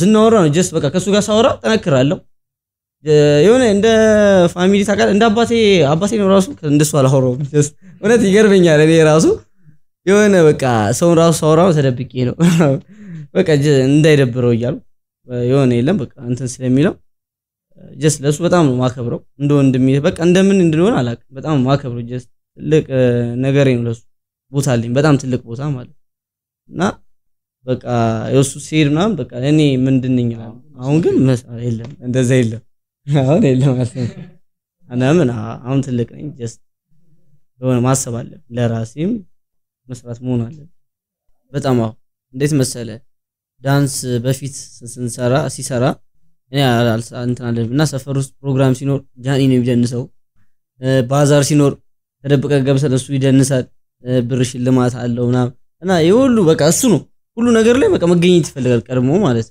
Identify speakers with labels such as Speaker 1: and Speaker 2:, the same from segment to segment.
Speaker 1: ስናወራ ነው ጀስት በቃ ከሱ ጋር ሳወራ ጠነክራለሁ። የሆነ እንደ ፋሚሊ ታውቃለህ፣ እንደ አባቴ አባቴ ነው ራሱ እንደሱ አላወራውም። ጀስት እውነት ይገርመኛል። እኔ ራሱ የሆነ በቃ ሰውን ራሱ ሳወራ ተደብቄ ነው በቃ እንዳይደብረው እያሉ የሆነ የለም በቃ እንትን ስለሚለው ጀስት ለሱ በጣም ነው ማከብረው። እንደ ወንድም በቃ እንደምን እንደሆነ አላውቅም። በጣም ማከብረው ጀስት ትልቅ ነገር ነው። ለሱ ቦታ አለኝ፣ በጣም ትልቅ ቦታ ማለት እና በቃ የሱ ሲሄድ ምናምን በቃ እኔ ነኝ ይላል። አሁን ግን የለም እንደዛ የለም፣ አሁን የለም ማለት ነው። ምን አሁን ትልቅ ነኝ። ጀስት የሆነ ማሰብ አለብን፣ ለራሴም መስራት መሆን አለብን። በጣም አሁን እንዴት መሰለ ዳንስ በፊት ስንሰራ ሲሰራ እኔ እንትን አለ እና ሰፈር ውስጥ ፕሮግራም ሲኖር ጃኒ ነው የሚደንሰው። ባዛር ሲኖር ተደብቀ ገብሰን እሱ ይደንሳል። ብር ሽልማት አለው ምናምን እና ይሄ ሁሉ በቃ እሱ ነው ሁሉ ነገር ላይ በቃ መገኘት ይፈልጋል ቀድሞ ማለት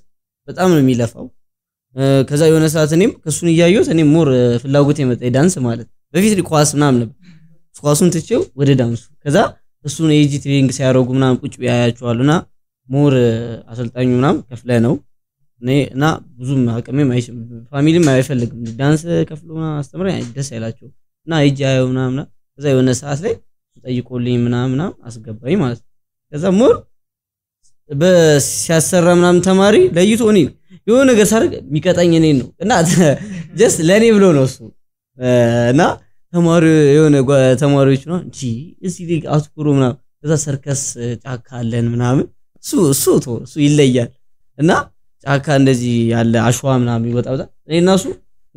Speaker 1: በጣም ነው የሚለፋው። ከዛ የሆነ ሰዓት እኔም ከሱን እያየሁት እኔም ሞር ፍላጎት የመጣ ዳንስ ማለት በፊት ኳስ ምናምን ነበር። ኳሱን ትቼው ወደ ዳንሱ ከዛ እሱን የእጅ ትሬኒንግ ሲያደርጉ ምናምን ቁጭ ያያቸዋሉ እና ሞር አሰልጣኙ ምናምን ከፍለ ነው እና ብዙም አቅሜም ፋሚሊም አይፈልግም ዳንስ ከፍሎ አስተምረ ደስ አይላቸው እና የእጅ አየው ምናምን ከዛ የሆነ ሰዓት ላይ ጠይቆልኝ ምናምን አስገባኝ ማለት ነው ከዛ ሞር ሲያሰራ ምናምን ተማሪ ለይቶ እኔ የሆነ ነገር ሳደርግ የሚቀጣኝ እኔን ነው እና ጀስት ለእኔ ብሎ ነው እሱ እና ተማሪ የሆነ ተማሪዎች ነው እንጂ እዚ ላይ አትኩሮ ምናምን ከዛ ሰርከስ ጫካ አለን ምናምን እሱ እሱ እሱ ይለያል እና ጫካ እንደዚህ ያለ አሸዋ ምናምን ይወጣ እኔ እና እሱ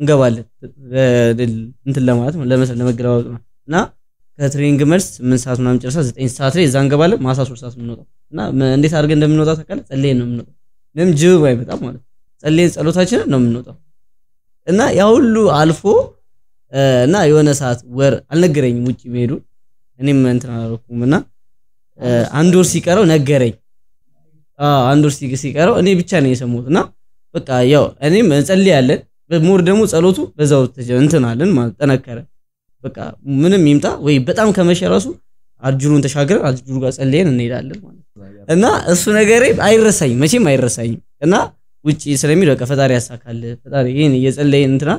Speaker 1: እንገባለን እንትን ለማለት ለመስል ለመሰል ለመገለባበጥ ነው እና ከትሬኒንግ መልስ ምን ሰዓት ምናምን ጨርሳ ዘጠኝ ሰዓት ላይ እዛ እንገባለን። ማሳ ሶስት ሰዓት የምንወጣው እና እንዴት አድርገን እንደምንወጣ ታውቃለህ? ጸልየን ነው የምንወጣው። ምንም ጅብ አይመጣም ማለት ጸልየን ጸሎታችንን ነው የምንወጣው እና ያ ሁሉ አልፎ እና የሆነ ሰዓት ወር አልነገረኝም ውጭ መሄዱ እኔም እንትን አላደረኩም እና አንድ ወር ሲቀረው ነገረኝ። አንድ ወር ሲቀረው እኔ ብቻ ነው የሰማሁት እና በቃ ያው እኔም ጸልያለን ሞር ደግሞ ጸሎቱ በዛው እንትን አለን ማለት ጠነከረ። በቃ ምንም ይምጣ ወይ በጣም ከመሸ ራሱ አርጅሩን ተሻግረን አርጅሩ ጋር ጸልየን እንሄዳለን ማለት እና እሱ ነገሬ አይረሳኝም፣ መቼም አይረሳኝም። እና ውጪ ስለሚል በቃ ፈጣሪ ያሳካል፣ ፈጣሪ ይሄን እየጸለየን እንትና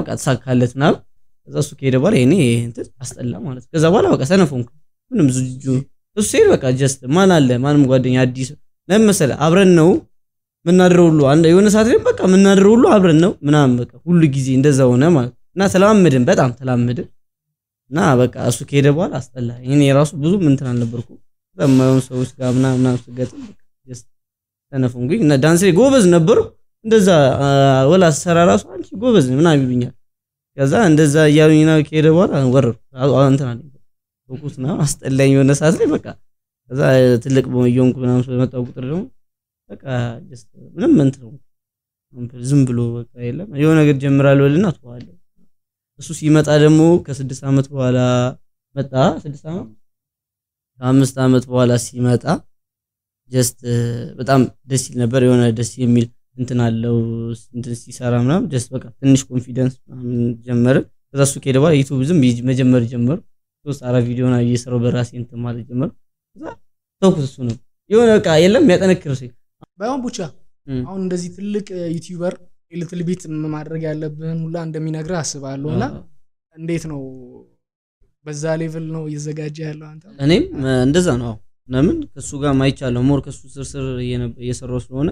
Speaker 1: በቃ ተሳካለት ምናምን። ከዛ እሱ ከሄደ በኋላ ይሄን ይሄኔ እንትን አስጠላ ማለት ከዛ በኋላ በቃ ሰነፎንኩ። ምንም ዝጁ እሱ ሲሄድ በቃ ጀስት ማን አለ ማንም ጓደኛ አዲስ ለምሳሌ አብረን ነው ምናድረው ሁሉ አንድ የሆነ ሰዓት ላይ በቃ ምናድረው ሁሉ አብረን ነው ምናምን በቃ ሁሉ ጊዜ እንደዛ ሆነ ማለት እና ተላመድን፣ በጣም ተላመድን። እና በቃ እሱ ከሄደ በኋላ አስጠላ። እኔ የራሱ ብዙም እንትን አልነበርኩም። ከማየውን ሰዎች ጋር ምናምን ምናምን ስገጥም ተነፈንኩኝ እና ዳንስ ላይ ጎበዝ ነበርኩ። እንደዛ ወላ ሰራ ራሱ አንቺ ጎበዝ ምናምን ይሉኛል። ከዛ እንደዛ እያሉኝ ነው ከሄደ በኋላ ወረድኩ። እንትን አለኝ ፎኩስ ነው አስጠላኝ የሆነ ሰዓት ላይ በቃ። ከዛ ትልቅ በየሆንኩ ምናምን በመጣሁ ቁጥር ደግሞ በቃ ጀስት ምንም እንትን ዝም ብሎ በቃ የለም የሆነ ነገር ጀምራለሁ ልና ተዋለሁ እሱ ሲመጣ ደግሞ ከስድስት ዓመት በኋላ መጣ። ስድስት ዓመት ከአምስት ዓመት በኋላ ሲመጣ ጀስት በጣም ደስ ይል ነበር። የሆነ ደስ የሚል እንትን አለው እንትን ሲሰራ ምናምን ጀስት በቃ ትንሽ ኮንፊደንስ ጀመርን። ከዛ እሱ ከሄደ በኋላ ዩቱብ ዝም መጀመር ጀመር። ሶስት አራት ቪዲዮ ና እየሰራው በራሴ እንትን ማለት ጀመር። ከዛ ተውኩት። እሱ ነው የሆነ በቃ የለም ያጠነክር ሲ ባይሆን ቡቻ አሁን እንደዚህ ትልቅ ዩቲዩበር ሊትል ቢት ማድረግ ያለብህን ሁላ እንደሚነግር አስባለሁ እና እንዴት ነው በዛ ሌቭል ነው እየዘጋጀ ያለው አንተ? እኔም እንደዛ ነው። ለምን ከሱ ጋር ማይቻለው ሞር ከሱ ስርስር እየሰራው ስለሆነ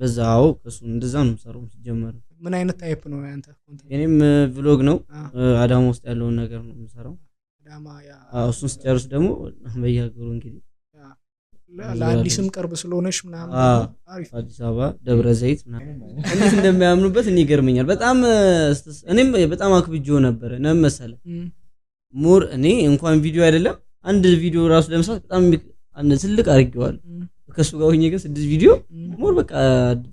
Speaker 1: በዛ ከሱ እንደዛ ነው የምሰራው። ሲጀመር
Speaker 2: ምን አይነት ታይፕ ነው ያንተ?
Speaker 1: እኔም ቪሎግ ነው አዳማ ውስጥ ያለውን ነገር ነው የምሰራው። ያ እሱን ስጨርስ ደግሞ በየሀገሩ እንግዲህ ለአዲስም ቅርብ ስለሆነች ምናምን አዲስ አበባ ደብረ ዘይት እንዴት እንደሚያምኑበት እኔ ይገርመኛል። በጣም እኔም በጣም አክብጆ ነበረ ነው መሰለ ሙር እኔ እንኳን ቪዲዮ አይደለም አንድ ቪዲዮ ራሱ ለመስራት በጣም ትልቅ አድርጌዋለሁ። ከሱ ጋር ሆኜ ግን ስድስት ቪዲዮ ሙር በቃ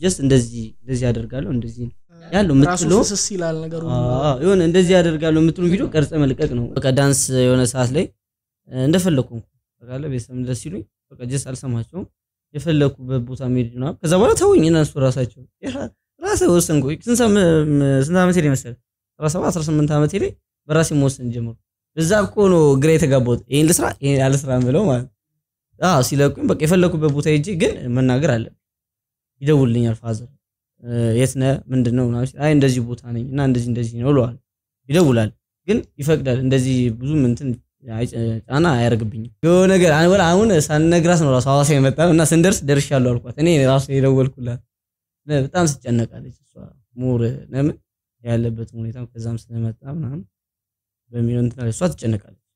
Speaker 1: ጀስት እንደዚህ እንደዚህ አደርጋለሁ እንደዚህ ነው ያለው የምትለው የሆነ እንደዚህ አደርጋለሁ የምትለው ቪዲዮ ቀርጸ መልቀቅ ነው። በቃ ዳንስ የሆነ ሰዓት ላይ እንደፈለግኩ ቤተሰብ ደስ ሲሉኝ በቃ ጀስ አልሰማቸውም። የፈለኩበት ቦታ መሄድ ከዛ በኋላ ተውኝ። እነሱ ራሳቸው ራሴ ወሰንኩ። ስንት ላይ መሰለህ? 18 ዓመቴ ላይ በራሴ መወሰን ጀምሩ። እዛ እኮ ነው ግራ የተጋባሁት። ይሄን ልስራ ይሄን አልስራም ብለው ማለት ሲለቁኝ በቃ የፈለኩበት ቦታ ሄጄ ግን መናገር አለ። ይደውልኛል ፋዘር፣ የት ነህ ምንድን ነው ምናምን። አይ እንደዚህ ቦታ ነኝ እና እንደዚህ እንደዚህ ነው ይደውላል ግን ይፈቅዳል እንደዚህ ብዙም ምንትን ጫና አያደርግብኝም። የሆነ ነገር አሁን ነው ራሱ ሐዋሳ የመጣ እና ስንደርስ ደርሻለሁ አልኳት። እኔ ራሱ የደወልኩላት በጣም ስጨነቃለች እሷ ሙር ለምን ያለበት ሁኔታ ከዛም ስለመጣ ምናምን በሚሆን እሷ ትጨነቃለች።